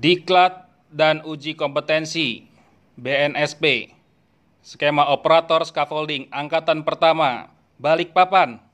Diklat dan uji kompetensi BNSP Skema operator scaffolding angkatan pertama Balikpapan